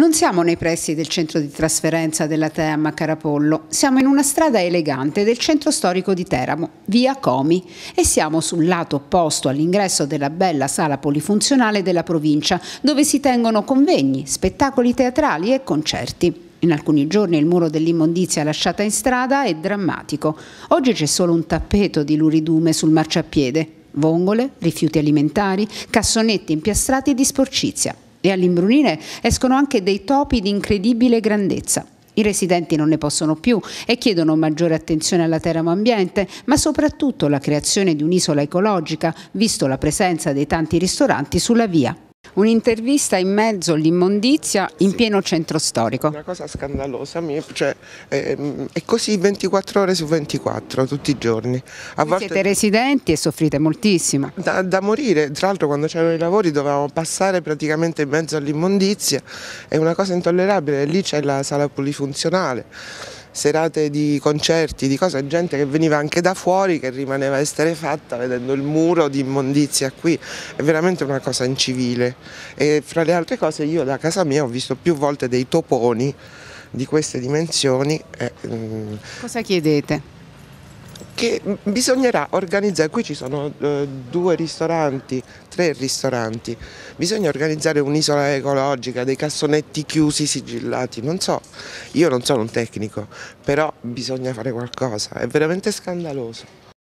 Non siamo nei pressi del centro di trasferenza della TEAM a Carapollo, siamo in una strada elegante del centro storico di Teramo, via Comi, e siamo sul lato opposto all'ingresso della bella sala polifunzionale della provincia, dove si tengono convegni, spettacoli teatrali e concerti. In alcuni giorni il muro dell'immondizia lasciata in strada è drammatico. Oggi c'è solo un tappeto di luridume sul marciapiede, vongole, rifiuti alimentari, cassonetti impiastrati di sporcizia e all'imbrunire escono anche dei topi di incredibile grandezza. I residenti non ne possono più e chiedono maggiore attenzione alla terra terramoambiente, ma soprattutto la creazione di un'isola ecologica, visto la presenza dei tanti ristoranti sulla via un'intervista in mezzo all'immondizia in sì. pieno centro storico. Una cosa scandalosa, cioè, ehm, è, così 24 ore su 24, tutti i giorni. A volte... Siete residenti e soffrite moltissimo. Da, da morire, tra l'altro quando c'erano i lavori dovevamo passare praticamente in mezzo all'immondizia, è una cosa intollerabile, lì c'è la sala polifunzionale serate di concerti, di cose, gente che veniva anche da fuori che rimaneva esterefatta vedendo il muro di immondizia qui, è veramente una cosa incivile e fra le altre cose io da casa mia ho visto più volte dei toponi di queste dimensioni. Mm, cosa chiedete? che bisognerà organizzare, qui ci sono eh, due ristoranti, tre ristoranti, bisogna organizzare un'isola ecologica, dei cassonetti chiusi, sigillati, non so, io non sono un tecnico, però bisogna fare qualcosa, è veramente scandaloso.